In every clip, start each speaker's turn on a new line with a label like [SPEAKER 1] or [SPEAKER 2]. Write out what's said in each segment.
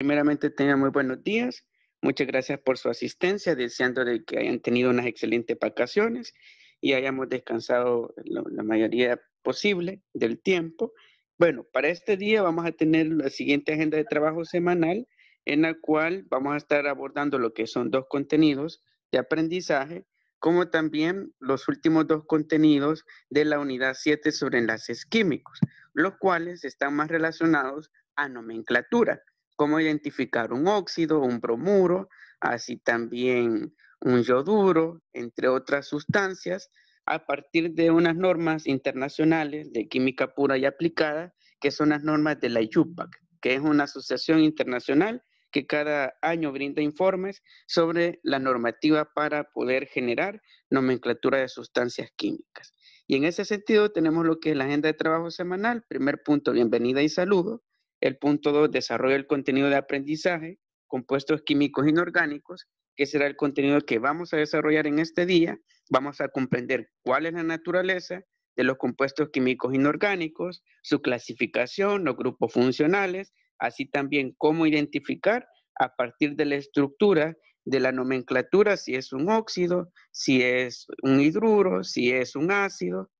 [SPEAKER 1] Primeramente, tengan muy buenos días. Muchas gracias por su asistencia, deseando que hayan tenido unas excelentes vacaciones y hayamos descansado la, la mayoría posible del tiempo. Bueno, para este día vamos a tener la siguiente agenda de trabajo semanal, en la cual vamos a estar abordando lo que son dos contenidos de aprendizaje, como también los últimos dos contenidos de la unidad 7 sobre enlaces químicos, los cuales están más relacionados a nomenclatura cómo identificar un óxido, un bromuro, así también un yoduro, entre otras sustancias, a partir de unas normas internacionales de química pura y aplicada, que son las normas de la IUPAC, que es una asociación internacional que cada año brinda informes sobre la normativa para poder generar nomenclatura de sustancias químicas. Y en ese sentido tenemos lo que es la agenda de trabajo semanal, primer punto, bienvenida y saludo, el punto 2, desarrollo del contenido de aprendizaje, compuestos químicos inorgánicos, que será el contenido que vamos a desarrollar en este día. Vamos a comprender cuál es la naturaleza de los compuestos químicos inorgánicos, su clasificación, los grupos funcionales, así también cómo identificar a partir de la estructura de la nomenclatura si es un óxido, si es un hidruro, si es un ácido,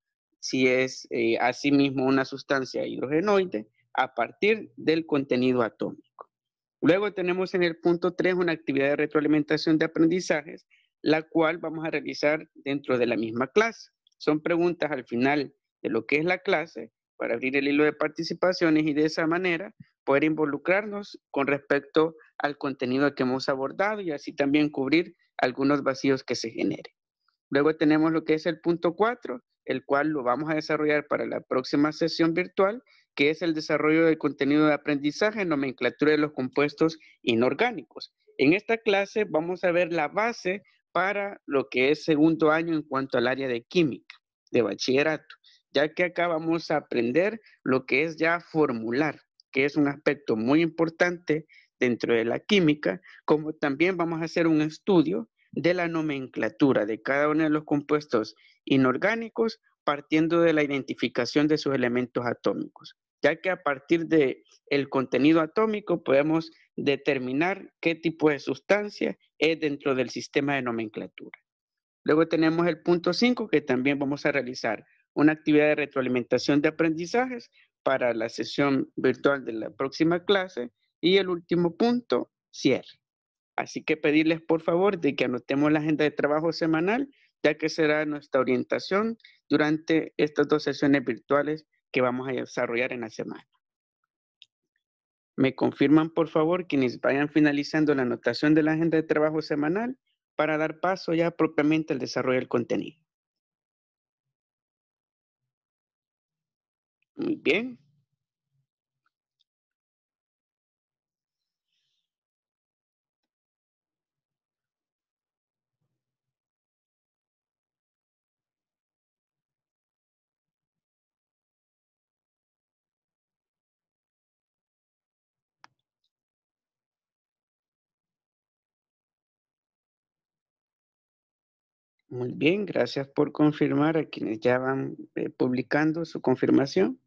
[SPEAKER 1] si es eh, asimismo una sustancia hidrogenoide, a partir del contenido atómico. Luego tenemos en el punto 3 una actividad de retroalimentación de aprendizajes, la cual vamos a realizar dentro de la misma clase. Son preguntas al final de lo que es la clase para abrir el hilo de participaciones y de esa manera poder involucrarnos con respecto al contenido que hemos abordado y así también cubrir algunos vacíos que se genere. Luego tenemos lo que es el punto 4, el cual lo vamos a desarrollar para la próxima sesión virtual que es el desarrollo del contenido de aprendizaje en nomenclatura de los compuestos inorgánicos. En esta clase vamos a ver la base para lo que es segundo año en cuanto al área de química de bachillerato, ya que acá vamos a aprender lo que es ya formular, que es un aspecto muy importante dentro de la química, como también vamos a hacer un estudio de la nomenclatura de cada uno de los compuestos inorgánicos partiendo de la identificación de sus elementos atómicos ya que a partir de el contenido atómico podemos determinar qué tipo de sustancia es dentro del sistema de nomenclatura. Luego tenemos el punto 5, que también vamos a realizar una actividad de retroalimentación de aprendizajes para la sesión virtual de la próxima clase. Y el último punto, cierre. Así que pedirles por favor de que anotemos la agenda de trabajo semanal, ya que será nuestra orientación durante estas dos sesiones virtuales que vamos a desarrollar en la semana. Me confirman, por favor, quienes vayan finalizando la anotación de la agenda de trabajo semanal para dar paso ya propiamente al desarrollo del contenido. Muy bien. Muy bien, gracias por confirmar a quienes ya van eh, publicando su confirmación.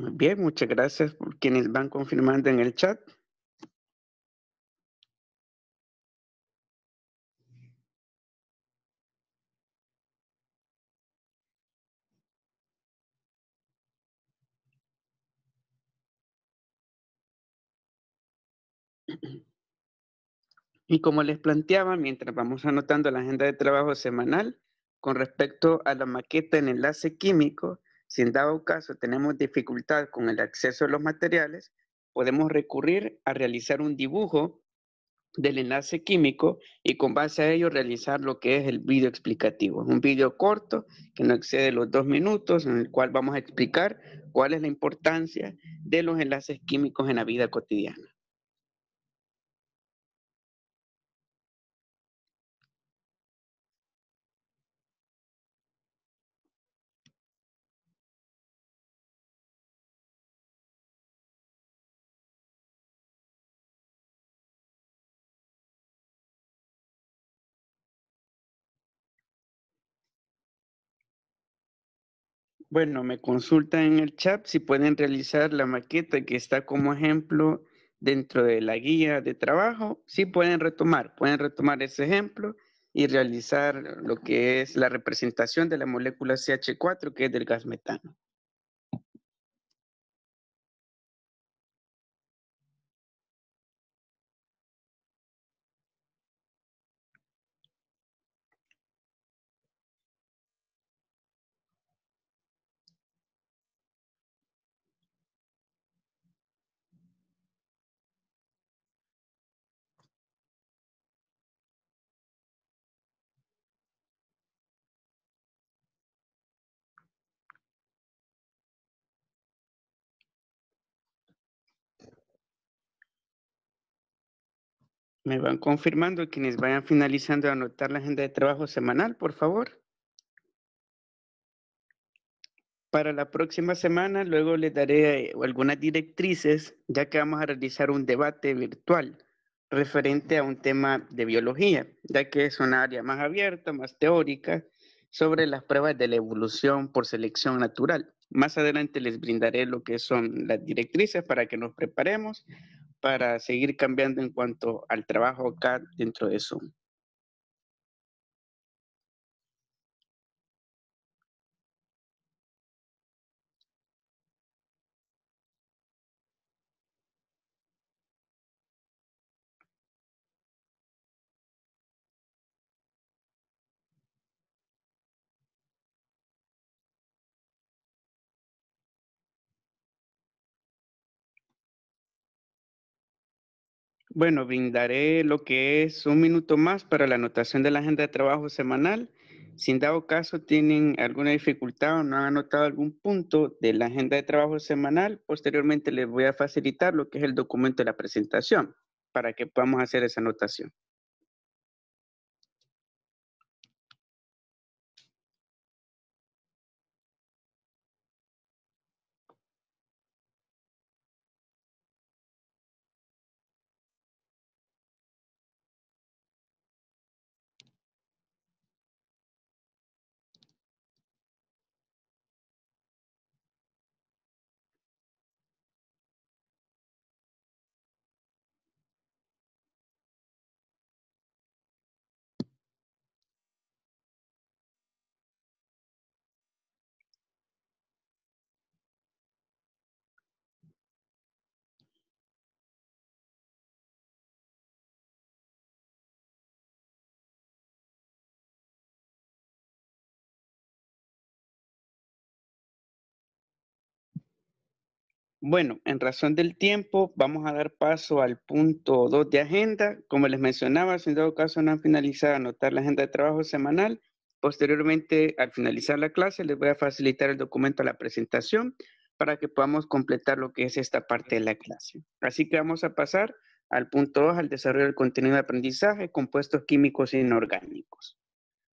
[SPEAKER 1] Muy bien, muchas gracias por quienes van confirmando en el chat. Y como les planteaba, mientras vamos anotando la agenda de trabajo semanal con respecto a la maqueta en enlace químico, si en dado caso tenemos dificultad con el acceso a los materiales, podemos recurrir a realizar un dibujo del enlace químico y con base a ello realizar lo que es el video explicativo. Un video corto que no excede los dos minutos en el cual vamos a explicar cuál es la importancia de los enlaces químicos en la vida cotidiana. Bueno, me consultan en el chat si pueden realizar la maqueta que está como ejemplo dentro de la guía de trabajo. Sí pueden retomar, pueden retomar ese ejemplo y realizar lo que es la representación de la molécula CH4, que es del gas metano. Me van confirmando quienes vayan finalizando a anotar la agenda de trabajo semanal, por favor. Para la próxima semana, luego les daré eh, algunas directrices, ya que vamos a realizar un debate virtual referente a un tema de biología, ya que es un área más abierta, más teórica, sobre las pruebas de la evolución por selección natural. Más adelante les brindaré lo que son las directrices para que nos preparemos para seguir cambiando en cuanto al trabajo acá dentro de Zoom. Bueno, brindaré lo que es un minuto más para la anotación de la agenda de trabajo semanal. Sin en dado caso tienen alguna dificultad o no han anotado algún punto de la agenda de trabajo semanal, posteriormente les voy a facilitar lo que es el documento de la presentación para que podamos hacer esa anotación. Bueno, en razón del tiempo, vamos a dar paso al punto 2 de agenda. Como les mencionaba, si en todo caso no han finalizado anotar la agenda de trabajo semanal, posteriormente al finalizar la clase les voy a facilitar el documento a la presentación para que podamos completar lo que es esta parte de la clase. Así que vamos a pasar al punto 2, al desarrollo del contenido de aprendizaje, compuestos químicos e inorgánicos.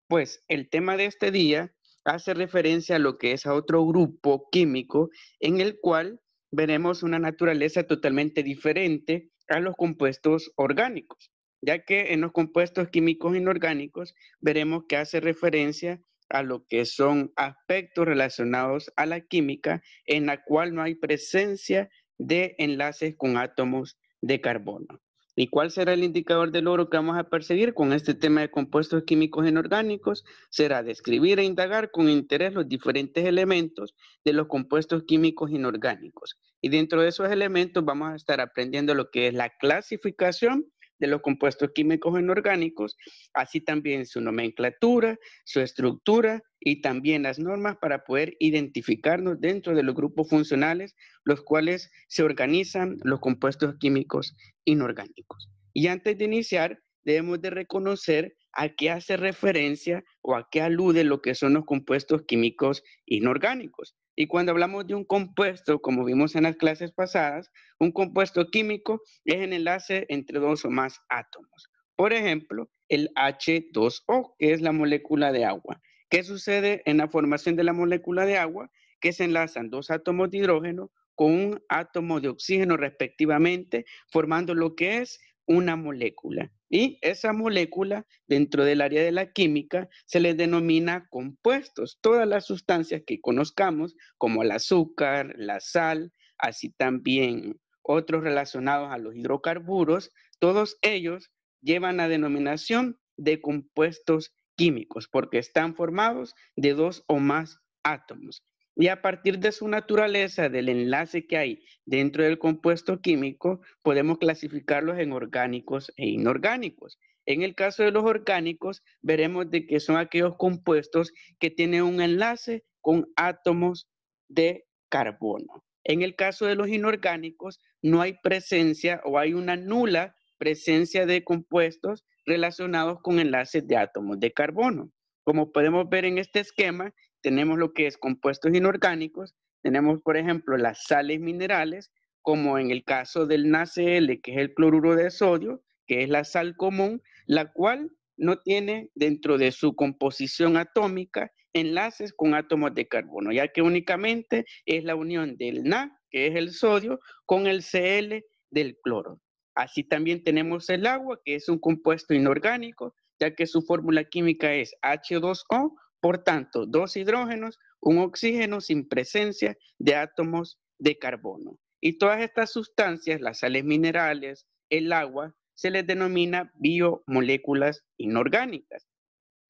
[SPEAKER 1] Pues el tema de este día hace referencia a lo que es a otro grupo químico en el cual veremos una naturaleza totalmente diferente a los compuestos orgánicos, ya que en los compuestos químicos inorgánicos veremos que hace referencia a lo que son aspectos relacionados a la química en la cual no hay presencia de enlaces con átomos de carbono. ¿Y cuál será el indicador de logro que vamos a perseguir con este tema de compuestos químicos inorgánicos? Será describir e indagar con interés los diferentes elementos de los compuestos químicos inorgánicos. Y dentro de esos elementos vamos a estar aprendiendo lo que es la clasificación de los compuestos químicos inorgánicos, así también su nomenclatura, su estructura y también las normas para poder identificarnos dentro de los grupos funcionales, los cuales se organizan los compuestos químicos inorgánicos. Y antes de iniciar, debemos de reconocer a qué hace referencia o a qué alude lo que son los compuestos químicos inorgánicos. Y cuando hablamos de un compuesto, como vimos en las clases pasadas, un compuesto químico es el enlace entre dos o más átomos. Por ejemplo, el H2O, que es la molécula de agua. ¿Qué sucede en la formación de la molécula de agua? Que se enlazan dos átomos de hidrógeno con un átomo de oxígeno respectivamente, formando lo que es una molécula. Y esa molécula, dentro del área de la química, se les denomina compuestos. Todas las sustancias que conozcamos, como el azúcar, la sal, así también otros relacionados a los hidrocarburos, todos ellos llevan la denominación de compuestos químicos, porque están formados de dos o más átomos. Y a partir de su naturaleza, del enlace que hay dentro del compuesto químico, podemos clasificarlos en orgánicos e inorgánicos. En el caso de los orgánicos, veremos de que son aquellos compuestos que tienen un enlace con átomos de carbono. En el caso de los inorgánicos, no hay presencia o hay una nula presencia de compuestos relacionados con enlaces de átomos de carbono. Como podemos ver en este esquema, tenemos lo que es compuestos inorgánicos, tenemos, por ejemplo, las sales minerales, como en el caso del NaCl, que es el cloruro de sodio, que es la sal común, la cual no tiene dentro de su composición atómica enlaces con átomos de carbono, ya que únicamente es la unión del Na, que es el sodio, con el Cl del cloro. Así también tenemos el agua, que es un compuesto inorgánico, ya que su fórmula química es H2O por tanto, dos hidrógenos, un oxígeno sin presencia de átomos de carbono. Y todas estas sustancias, las sales minerales, el agua, se les denomina biomoléculas inorgánicas,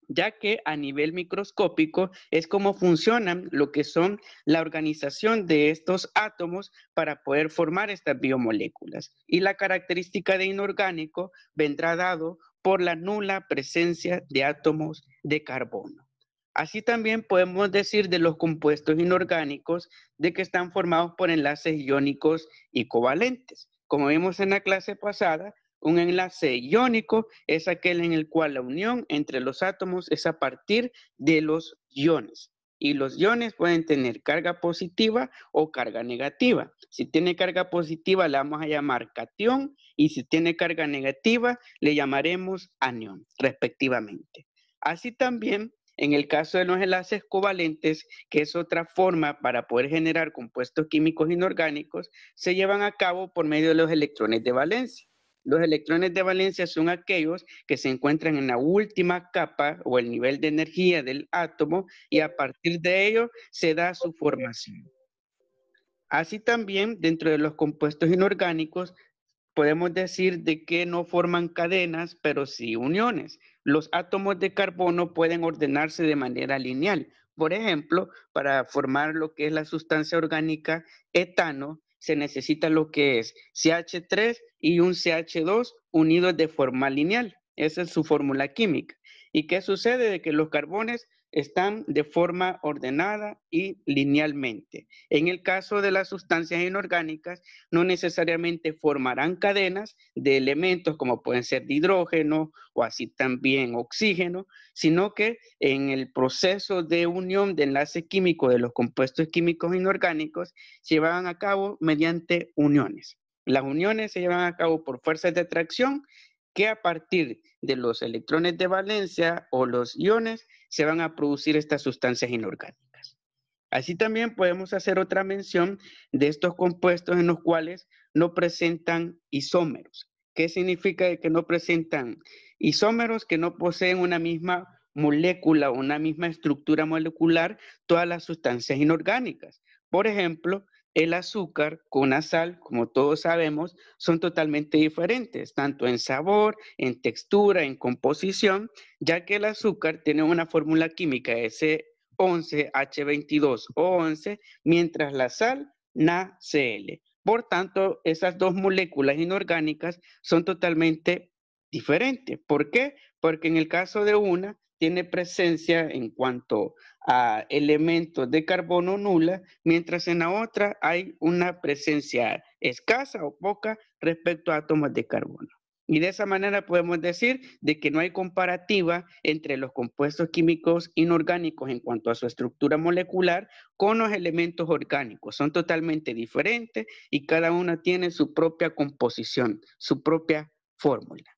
[SPEAKER 1] ya que a nivel microscópico es como funcionan lo que son la organización de estos átomos para poder formar estas biomoléculas. Y la característica de inorgánico vendrá dado por la nula presencia de átomos de carbono. Así también podemos decir de los compuestos inorgánicos de que están formados por enlaces iónicos y covalentes. Como vimos en la clase pasada, un enlace iónico es aquel en el cual la unión entre los átomos es a partir de los iones. Y los iones pueden tener carga positiva o carga negativa. Si tiene carga positiva, la vamos a llamar cation y si tiene carga negativa, le llamaremos anión, respectivamente. Así también en el caso de los enlaces covalentes, que es otra forma para poder generar compuestos químicos inorgánicos, se llevan a cabo por medio de los electrones de valencia. Los electrones de valencia son aquellos que se encuentran en la última capa o el nivel de energía del átomo y a partir de ello se da su formación. Así también, dentro de los compuestos inorgánicos, podemos decir de que no forman cadenas, pero sí uniones. Los átomos de carbono pueden ordenarse de manera lineal. Por ejemplo, para formar lo que es la sustancia orgánica etano, se necesita lo que es CH3 y un CH2 unidos de forma lineal. Esa es su fórmula química. ¿Y qué sucede? De que los carbones están de forma ordenada y linealmente. En el caso de las sustancias inorgánicas, no necesariamente formarán cadenas de elementos como pueden ser de hidrógeno o así también oxígeno, sino que en el proceso de unión de enlace químico de los compuestos químicos inorgánicos se llevan a cabo mediante uniones. Las uniones se llevan a cabo por fuerzas de atracción que a partir de los electrones de valencia o los iones se van a producir estas sustancias inorgánicas. Así también podemos hacer otra mención de estos compuestos en los cuales no presentan isómeros. ¿Qué significa que no presentan isómeros? Que no poseen una misma molécula, o una misma estructura molecular, todas las sustancias inorgánicas. Por ejemplo, el azúcar con la sal, como todos sabemos, son totalmente diferentes, tanto en sabor, en textura, en composición, ya que el azúcar tiene una fórmula química S11H22O11, mientras la sal, NaCl. Por tanto, esas dos moléculas inorgánicas son totalmente diferentes. ¿Por qué? Porque en el caso de una tiene presencia en cuanto a elementos de carbono nula, mientras en la otra hay una presencia escasa o poca respecto a átomos de carbono. Y de esa manera podemos decir de que no hay comparativa entre los compuestos químicos inorgánicos en cuanto a su estructura molecular con los elementos orgánicos. Son totalmente diferentes y cada una tiene su propia composición, su propia fórmula.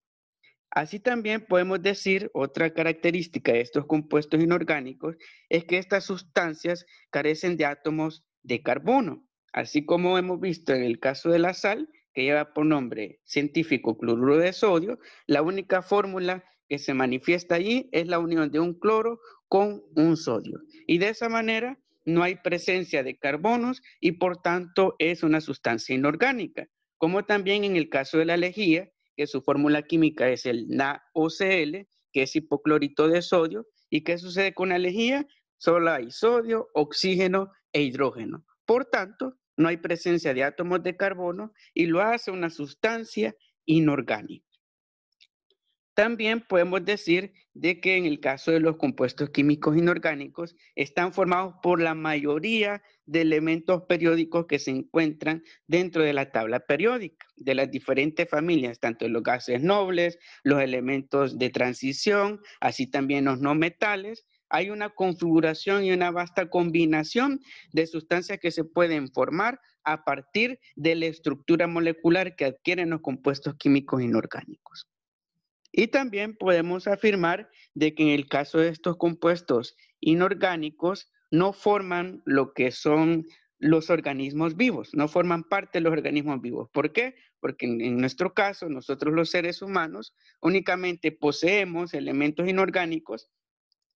[SPEAKER 1] Así también podemos decir otra característica de estos compuestos inorgánicos es que estas sustancias carecen de átomos de carbono, así como hemos visto en el caso de la sal, que lleva por nombre científico cloruro de sodio, la única fórmula que se manifiesta allí es la unión de un cloro con un sodio. Y de esa manera no hay presencia de carbonos y por tanto es una sustancia inorgánica, como también en el caso de la lejía, que su fórmula química es el NaOCl, que es hipoclorito de sodio. ¿Y qué sucede con la lejía? Solo hay sodio, oxígeno e hidrógeno. Por tanto, no hay presencia de átomos de carbono y lo hace una sustancia inorgánica. También podemos decir de que en el caso de los compuestos químicos inorgánicos están formados por la mayoría de elementos periódicos que se encuentran dentro de la tabla periódica de las diferentes familias, tanto los gases nobles, los elementos de transición, así también los no metales. Hay una configuración y una vasta combinación de sustancias que se pueden formar a partir de la estructura molecular que adquieren los compuestos químicos inorgánicos. Y también podemos afirmar de que en el caso de estos compuestos inorgánicos no forman lo que son los organismos vivos, no forman parte de los organismos vivos. ¿Por qué? Porque en, nuestro caso, nosotros los seres humanos únicamente poseemos elementos inorgánicos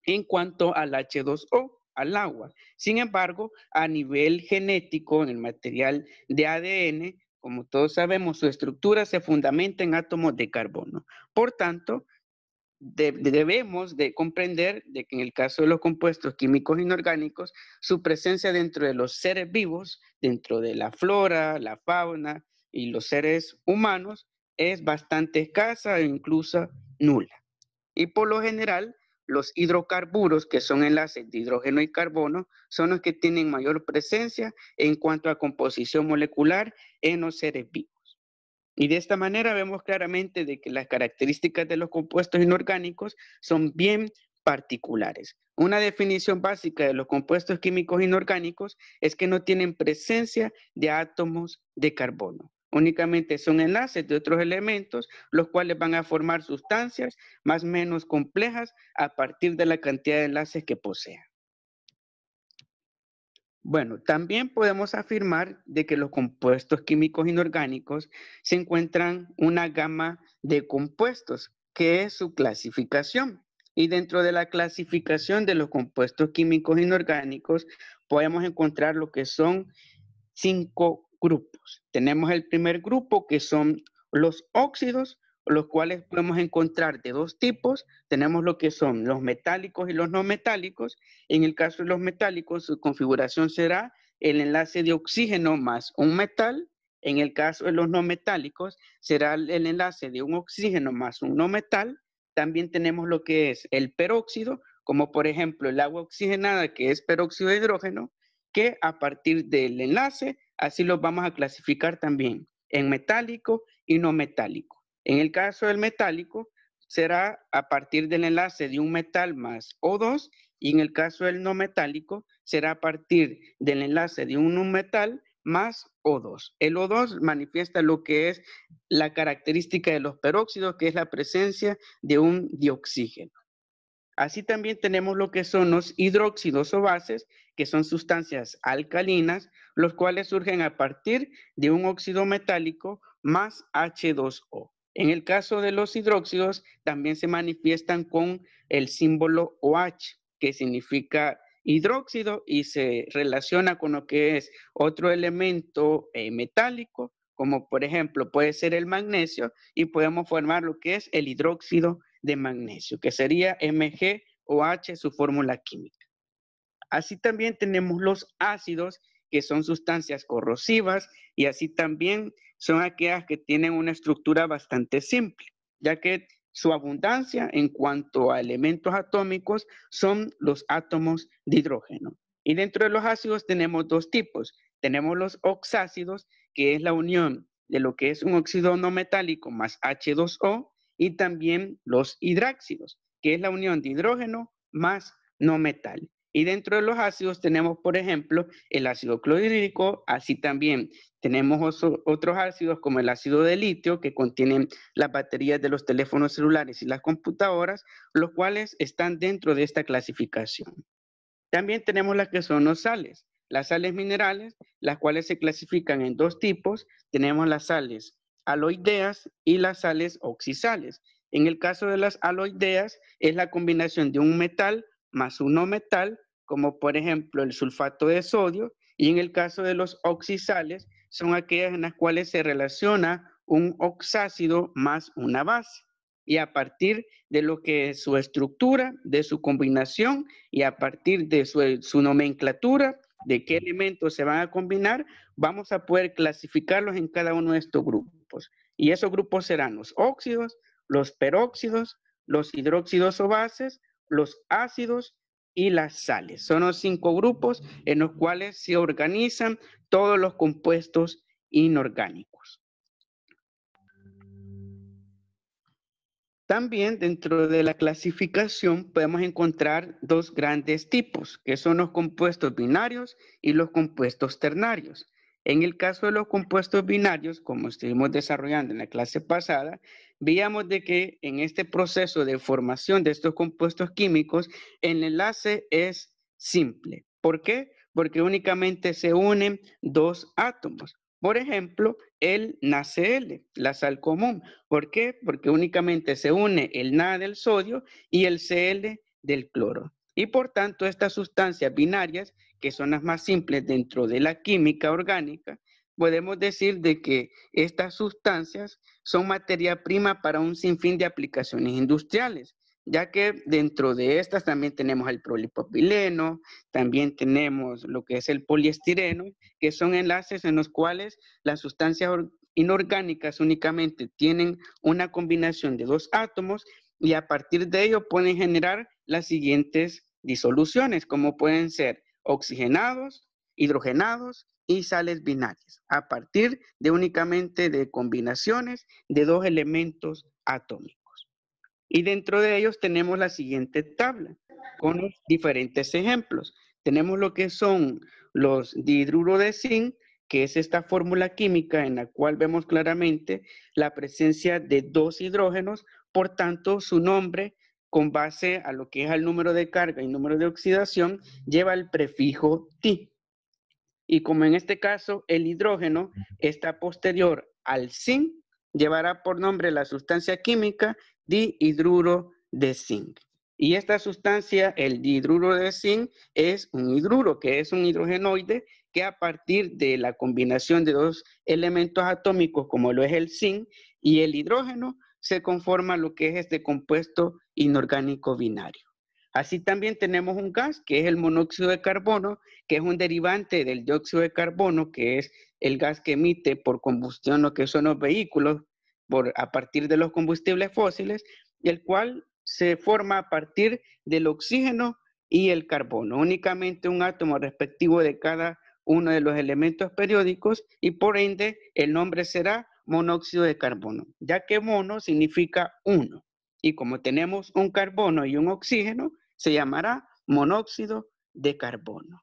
[SPEAKER 1] en cuanto al H2O, al agua. Sin embargo, a nivel genético, en el material de ADN, como todos sabemos, su estructura se fundamenta en átomos de carbono. Por tanto, debemos de comprender de que en el caso de los compuestos químicos inorgánicos, su presencia dentro de los seres vivos, dentro de la flora, la fauna y los seres humanos, es bastante escasa e incluso nula. Y por lo general, los hidrocarburos, que son enlaces de hidrógeno y carbono, son los que tienen mayor presencia en cuanto a composición molecular en los seres vivos. Y de esta manera vemos claramente que las características de los compuestos inorgánicos son bien particulares. Una definición básica de los compuestos químicos inorgánicos es que no tienen presencia de átomos de carbono únicamente son enlaces de otros elementos, los cuales van a formar sustancias más o menos complejas a partir de la cantidad de enlaces que posean. Bueno, también podemos afirmar de que los compuestos químicos inorgánicos se encuentran una gama de compuestos, que es su clasificación. Y dentro de la clasificación de los compuestos químicos inorgánicos podemos encontrar lo que son cinco grupos. Tenemos el primer grupo que son los óxidos, los cuales podemos encontrar de dos tipos. Tenemos lo que son los metálicos y los no metálicos. En el caso de los metálicos, su configuración será el enlace de oxígeno más un metal. En el caso de los no metálicos, será el enlace de un oxígeno más un no metal. También tenemos lo que es el peróxido, como por ejemplo el agua oxigenada, que es peróxido de hidrógeno, que a partir del enlace así los vamos a clasificar también en metálico y no metálico. En el caso del metálico, será a partir del enlace de un metal más O2 y en el caso del no metálico, será a partir del enlace de un metal más O2. El O2 manifiesta lo que es la característica de los peróxidos, que es la presencia de un dioxígeno. Así también tenemos lo que son los hidróxidos o bases, que son sustancias alcalinas, los cuales surgen a partir de un óxido metálico más H2O. En el caso de los hidróxidos, también se manifiestan con el símbolo OH, que significa hidróxido y se relaciona con lo que es otro elemento eh, metálico, como por ejemplo puede ser el magnesio, y podemos formar lo que es el hidróxido de magnesio, que sería mg o H, su fórmula química. Así también tenemos los ácidos, que son sustancias corrosivas, y así también son aquellas que tienen una estructura bastante simple, ya que su abundancia en cuanto a elementos atómicos son los átomos de hidrógeno. Y dentro de los ácidos tenemos dos tipos. Tenemos los oxácidos, que es la unión de lo que es un óxido no metálico más H2O, y también los hidráxidos, que es la unión de hidrógeno más no metal. Y dentro de los ácidos tenemos, por ejemplo, el ácido clorhídrico, así también tenemos otros ácidos como el ácido de litio, que contienen las baterías de los teléfonos celulares y las computadoras, los cuales están dentro de esta clasificación. También tenemos las que son los sales, las sales minerales, las cuales se clasifican en dos tipos. Tenemos las sales aloideas y las sales oxisales. En el caso de las aloideas, es la combinación de un metal más un no metal, como por ejemplo el sulfato de sodio, y en el caso de los oxisales, son aquellas en las cuales se relaciona un oxácido más una base. Y a partir de lo que es su estructura, de su combinación y a partir de su, eh, su nomenclatura, de qué elementos se van a combinar, vamos a poder clasificarlos en cada uno de estos grupos. Y esos grupos serán los óxidos, los peróxidos, los hidróxidos o bases, los ácidos y las sales. Son los cinco grupos en los cuales se organizan todos los compuestos inorgánicos. También dentro de la clasificación podemos encontrar dos grandes tipos, que son los compuestos binarios y los compuestos ternarios. En el caso de los compuestos binarios, como estuvimos desarrollando en la clase pasada, veíamos de que en este proceso de formación de estos compuestos químicos, el enlace es simple. ¿Por qué? Porque únicamente se unen dos átomos. Por ejemplo, el NaCl, la sal común. ¿Por qué? Porque únicamente se une el Na del sodio y el Cl del cloro. Y por tanto, estas sustancias binarias que son las más simples dentro de la química orgánica, podemos decir de que estas sustancias son materia prima para un sinfín de aplicaciones industriales, ya que dentro de estas también tenemos el polipropileno, también tenemos lo que es el poliestireno, que son enlaces en los cuales las sustancias inorgánicas únicamente tienen una combinación de dos átomos y a partir de ello pueden generar las siguientes disoluciones, como pueden ser oxigenados, hidrogenados y sales binarias, a partir de únicamente de combinaciones de dos elementos atómicos. Y dentro de ellos tenemos la siguiente tabla con diferentes ejemplos. Tenemos lo que son los dihidruro de zinc, que es esta fórmula química en la cual vemos claramente la presencia de dos hidrógenos, por tanto su nombre con base a lo que es el número de carga y número de oxidación, lleva el prefijo ti. Y como en este caso el hidrógeno está posterior al zinc, llevará por nombre la sustancia química dihidruro de zinc. Y esta sustancia, el dihidruro de zinc, es un hidruro, que es un hidrogenoide que a partir de la combinación de dos elementos atómicos, como lo es el zinc y el hidrógeno, se conforma lo que es este compuesto inorgánico binario. Así también tenemos un gas que es el monóxido de carbono, que es un derivante del dióxido de carbono, que es el gas que emite por combustión lo que son los vehículos por, a partir de los combustibles fósiles, y el cual se forma a partir del oxígeno y el carbono. Únicamente un átomo respectivo de cada uno de los elementos periódicos y por ende el nombre será monóxido de carbono, ya que mono significa uno. Y como tenemos un carbono y un oxígeno, se llamará monóxido de carbono.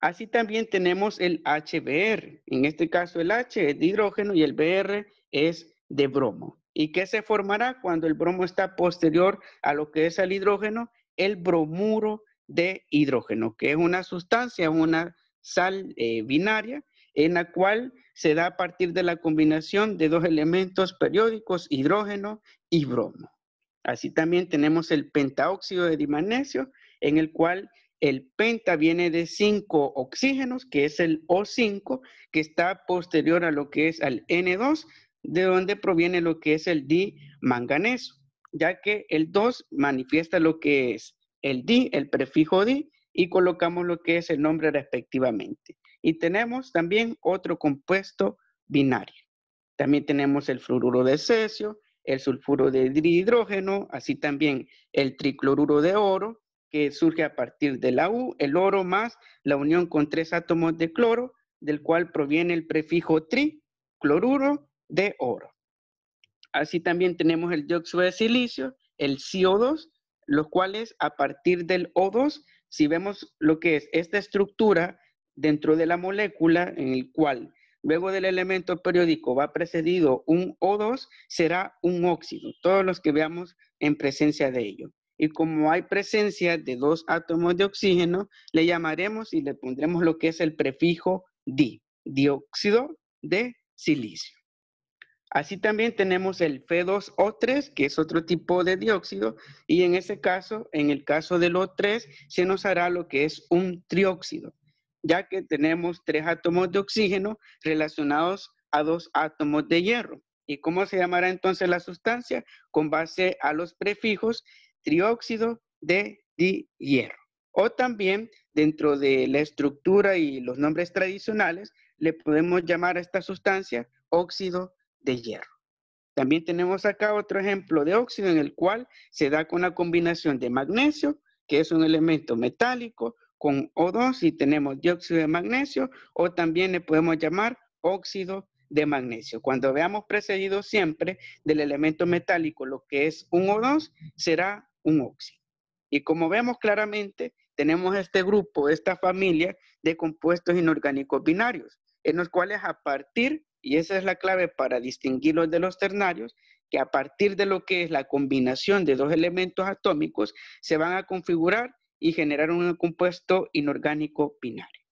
[SPEAKER 1] Así también tenemos el HBr. En este caso el H es de hidrógeno y el Br es de bromo. ¿Y qué se formará cuando el bromo está posterior a lo que es el hidrógeno? El bromuro de hidrógeno, que es una sustancia, una sal eh, binaria en la cual se da a partir de la combinación de dos elementos periódicos, hidrógeno y bromo. Así también tenemos el pentaóxido de dimagnesio, en el cual el penta viene de cinco oxígenos, que es el O5, que está posterior a lo que es al N2, de donde proviene lo que es el manganeso, ya que el 2 manifiesta lo que es el di, el prefijo di, y colocamos lo que es el nombre respectivamente. Y tenemos también otro compuesto binario. También tenemos el fluoruro de cesio, el sulfuro de hidrógeno, así también el tricloruro de oro, que surge a partir de la U, el oro más la unión con tres átomos de cloro, del cual proviene el prefijo tri, cloruro de oro. Así también tenemos el dióxido de silicio, el CO2, los cuales a partir del O2, si vemos lo que es esta estructura dentro de la molécula en el cual luego del elemento periódico va precedido un O2, será un óxido, todos los que veamos en presencia de ello. Y como hay presencia de dos átomos de oxígeno, le llamaremos y le pondremos lo que es el prefijo di, dióxido de silicio. Así también tenemos el Fe2O3, que es otro tipo de dióxido, y en ese caso, en el caso del O3, se nos hará lo que es un trióxido ya que tenemos tres átomos de oxígeno relacionados a dos átomos de hierro. ¿Y cómo se llamará entonces la sustancia? Con base a los prefijos trióxido de hierro. O también dentro de la estructura y los nombres tradicionales, le podemos llamar a esta sustancia óxido de hierro. También tenemos acá otro ejemplo de óxido en el cual se da con una combinación de magnesio, que es un elemento metálico, con O2 y tenemos dióxido de magnesio o también le podemos llamar óxido de magnesio. Cuando veamos precedido siempre del elemento metálico lo que es un O2, será un óxido. Y como vemos claramente, tenemos este grupo, esta familia de compuestos inorgánicos binarios, en los cuales a partir, y esa es la clave para distinguirlos de los ternarios, que a partir de lo que es la combinación de dos elementos atómicos, se van a configurar y generar un compuesto inorgánico binario.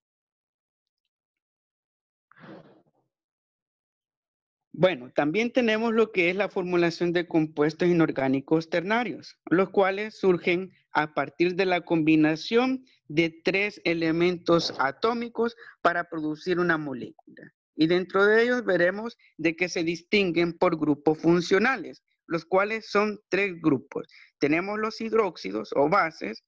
[SPEAKER 1] Bueno, también tenemos lo que es la formulación de compuestos inorgánicos ternarios, los cuales surgen a partir de la combinación de tres elementos atómicos para producir una molécula. Y dentro de ellos veremos de que se distinguen por grupos funcionales, los cuales son tres grupos. Tenemos los hidróxidos o bases,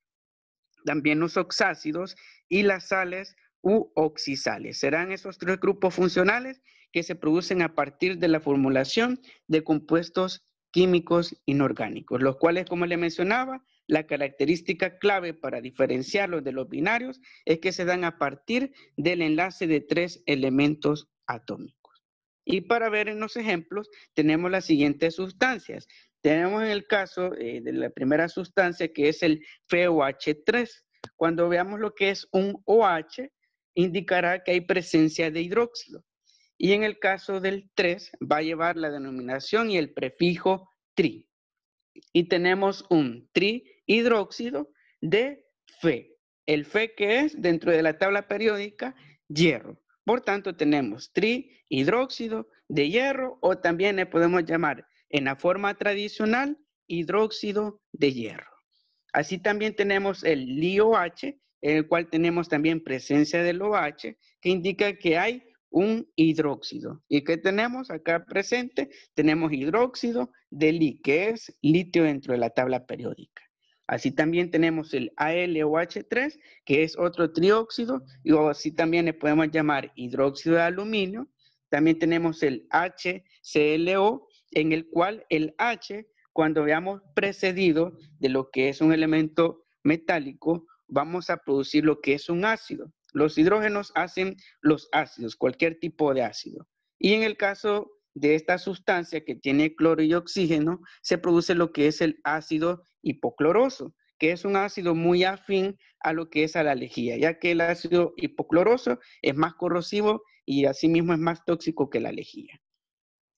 [SPEAKER 1] también los oxácidos y las sales u oxisales. Serán esos tres grupos funcionales que se producen a partir de la formulación de compuestos químicos inorgánicos, los cuales, como le mencionaba, la característica clave para diferenciarlos de los binarios es que se dan a partir del enlace de tres elementos atómicos. Y para ver en los ejemplos, tenemos las siguientes sustancias. Tenemos en el caso eh, de la primera sustancia que es el FeOH3. Cuando veamos lo que es un OH, indicará que hay presencia de hidróxido. Y en el caso del 3 va a llevar la denominación y el prefijo tri. Y tenemos un trihidróxido de Fe. El Fe que es dentro de la tabla periódica hierro. Por tanto, tenemos trihidróxido de hierro o también le podemos llamar en la forma tradicional hidróxido de hierro. Así también tenemos el LiOH, en el cual tenemos también presencia del OH, que indica que hay un hidróxido. ¿Y qué tenemos acá presente? Tenemos hidróxido de Li, que es litio dentro de la tabla periódica. Así también tenemos el ALOH3, que es otro trióxido, y así también le podemos llamar hidróxido de aluminio. También tenemos el HClO, en el cual el H, cuando veamos precedido de lo que es un elemento metálico, vamos a producir lo que es un ácido. Los hidrógenos hacen los ácidos, cualquier tipo de ácido. Y en el caso de esta sustancia que tiene cloro y oxígeno, se produce lo que es el ácido hipocloroso, que es un ácido muy afín a lo que es a la lejía, ya que el ácido hipocloroso es más corrosivo y asimismo es más tóxico que la lejía.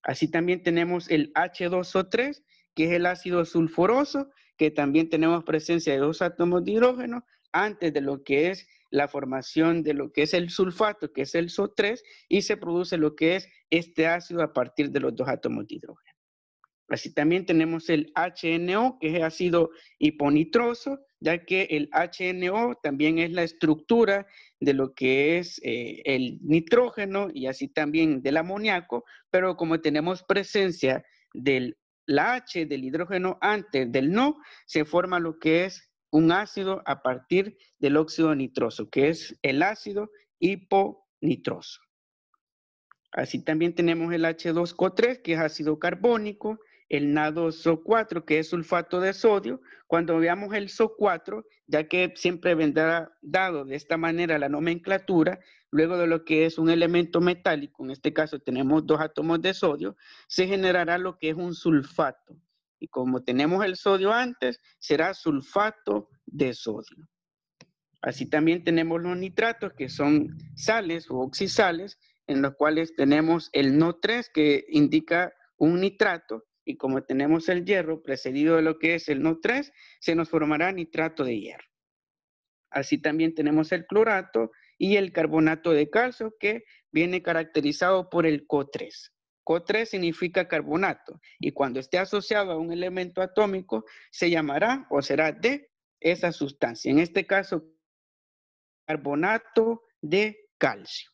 [SPEAKER 1] Así también tenemos el H2O3, que es el ácido sulfuroso, que también tenemos presencia de dos átomos de hidrógeno antes de lo que es la formación de lo que es el sulfato, que es el SO3, y se produce lo que es este ácido a partir de los dos átomos de hidrógeno. Así también tenemos el HNO, que es ácido hiponitroso, ya que el HNO también es la estructura de lo que es eh, el nitrógeno y así también del amoníaco, pero como tenemos presencia del la H del hidrógeno antes del no, se forma lo que es un ácido a partir del óxido nitroso, que es el ácido hiponitroso. Así también tenemos el H2CO3, que es ácido carbónico, el NaDo-SO4, que es sulfato de sodio. Cuando veamos el SO4, ya que siempre vendrá dado de esta manera la nomenclatura, luego de lo que es un elemento metálico, en este caso tenemos dos átomos de sodio, se generará lo que es un sulfato. Y como tenemos el sodio antes, será sulfato de sodio. Así también tenemos los nitratos, que son sales o oxisales, en los cuales tenemos el NO3, que indica un nitrato, y como tenemos el hierro precedido de lo que es el NO3, se nos formará nitrato de hierro. Así también tenemos el clorato y el carbonato de calcio que viene caracterizado por el CO3. CO3 significa carbonato y cuando esté asociado a un elemento atómico se llamará o será de esa sustancia. En este caso, carbonato de calcio.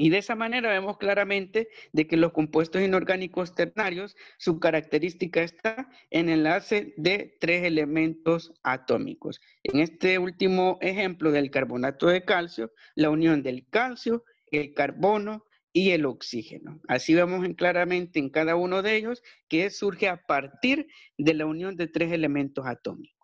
[SPEAKER 1] Y de esa manera vemos claramente de que los compuestos inorgánicos ternarios, su característica está en el enlace de tres elementos atómicos. En este último ejemplo del carbonato de calcio, la unión del calcio, el carbono y el oxígeno. Así vemos claramente en cada uno de ellos que surge a partir de la unión de tres elementos atómicos.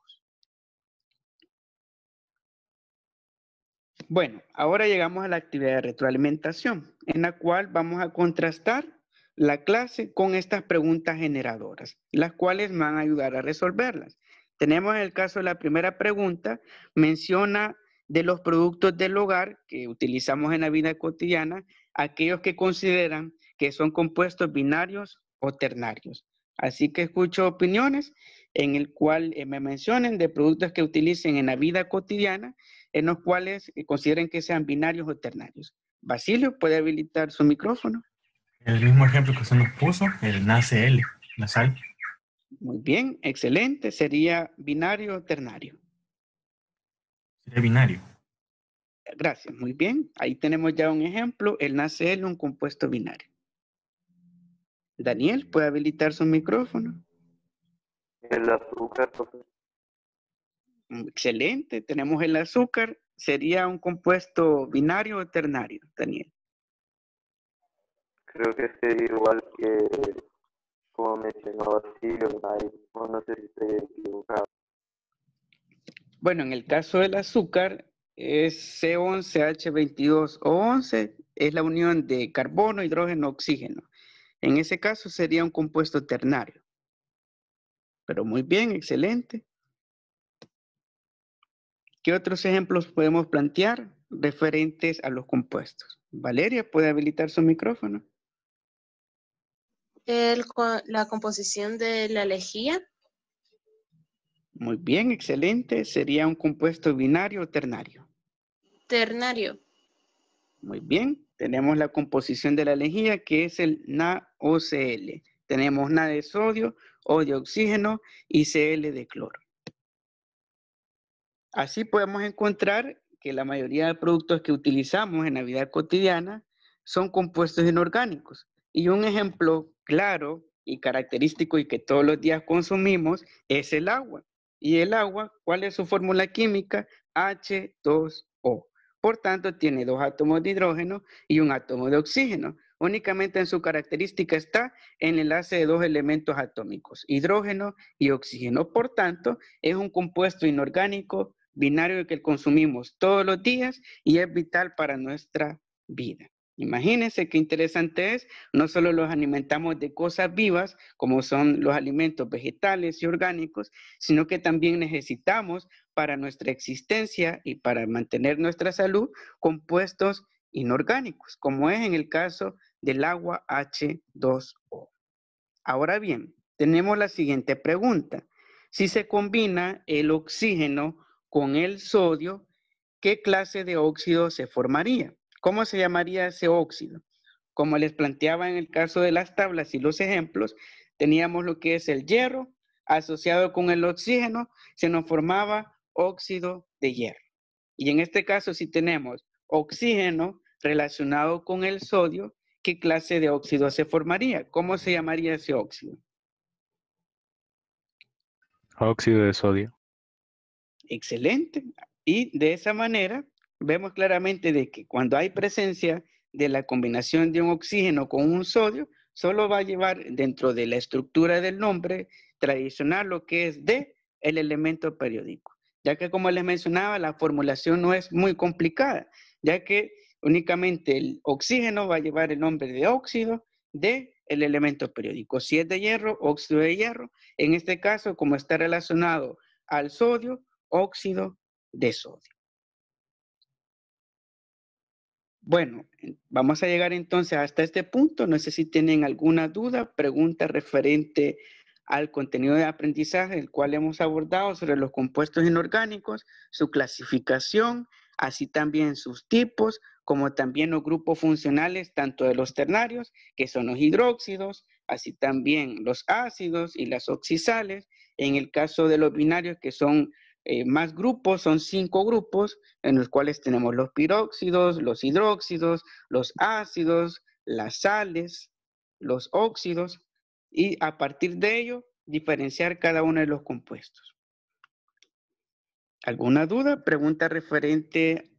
[SPEAKER 1] Bueno, ahora llegamos a la actividad de retroalimentación, en la cual vamos a contrastar la clase con estas preguntas generadoras, las cuales van a ayudar a resolverlas. Tenemos el caso de la primera pregunta, menciona de los productos del hogar que utilizamos en la vida cotidiana, aquellos que consideran que son compuestos binarios o ternarios. Así que escucho opiniones en el cual eh, me mencionen de productos que utilicen en la vida cotidiana en los cuales eh, consideren que sean binarios o ternarios. Basilio puede habilitar su micrófono. El mismo ejemplo que usted nos puso, el NACL, nasal. Muy bien, excelente. Sería binario o ternario. Sería binario. Gracias, muy bien. Ahí tenemos ya un ejemplo, el NACL, un compuesto binario. Daniel, ¿puede habilitar su micrófono? El azúcar, Excelente, tenemos el azúcar, sería un compuesto binario o ternario, Daniel. Creo que sería este igual que, como mencionó Silvio, no sé si estoy equivocado. Bueno, en el caso del azúcar, es c 11 h 22 o 11, es la unión de carbono, hidrógeno, oxígeno. En ese caso sería un compuesto ternario. Pero muy bien, excelente. ¿Qué otros ejemplos podemos plantear referentes a los compuestos? Valeria, ¿puede habilitar su micrófono? la composición de la lejía. Muy bien, excelente. Sería un compuesto binario o ternario. Ternario. Muy bien. Tenemos la composición de la lejía que es el NaOCl. Tenemos Na de sodio, O de oxígeno y Cl de cloro. Así podemos encontrar que la mayoría de productos que utilizamos en la vida cotidiana son compuestos inorgánicos. Y un ejemplo claro y característico y que todos los días consumimos es el agua. Y el agua, ¿cuál es su fórmula química? H2O. Por tanto, tiene dos átomos de hidrógeno y un átomo de oxígeno. Únicamente en su característica está en el enlace de dos elementos atómicos, hidrógeno y oxígeno. Por tanto, es un compuesto inorgánico binario que consumimos todos los días y es vital para nuestra vida. Imagínense qué interesante es, no solo los alimentamos de cosas vivas, como son los alimentos vegetales y orgánicos, sino que también necesitamos para nuestra existencia y para mantener nuestra salud compuestos inorgánicos, como es en el caso del agua H2O. Ahora bien, tenemos la siguiente pregunta. Si se combina el oxígeno con el sodio, ¿qué clase de óxido se formaría? ¿Cómo se llamaría ese óxido? Como les planteaba en el caso de las tablas y los ejemplos, teníamos lo que es el hierro asociado con el oxígeno, se nos formaba óxido de hierro. Y en este caso, si tenemos oxígeno relacionado con el sodio, ¿qué clase de óxido se formaría? ¿Cómo se llamaría ese óxido? Óxido de sodio. Excelente. Y de esa manera vemos claramente de que cuando hay presencia de la combinación de un oxígeno con un sodio, solo va a llevar dentro de la estructura del nombre tradicional lo que es de el elemento periódico. Ya que como les mencionaba, la formulación no es muy complicada, ya que únicamente el oxígeno va a llevar el nombre de óxido de el elemento periódico. Si es de hierro, óxido de hierro. En este caso, como está relacionado al sodio, óxido de sodio. Bueno, vamos a llegar entonces hasta este punto. No sé si tienen alguna duda, pregunta referente al contenido de aprendizaje, el cual hemos abordado sobre los compuestos inorgánicos, su clasificación, así también sus tipos, como también los grupos funcionales, tanto de los ternarios, que son los hidróxidos, así también los ácidos y las oxisales, en el caso de los binarios, que son eh, más grupos, son cinco grupos en los cuales tenemos los piróxidos, los hidróxidos, los ácidos, las sales, los óxidos y a partir de ello diferenciar cada uno de los compuestos. ¿Alguna duda? Pregunta referente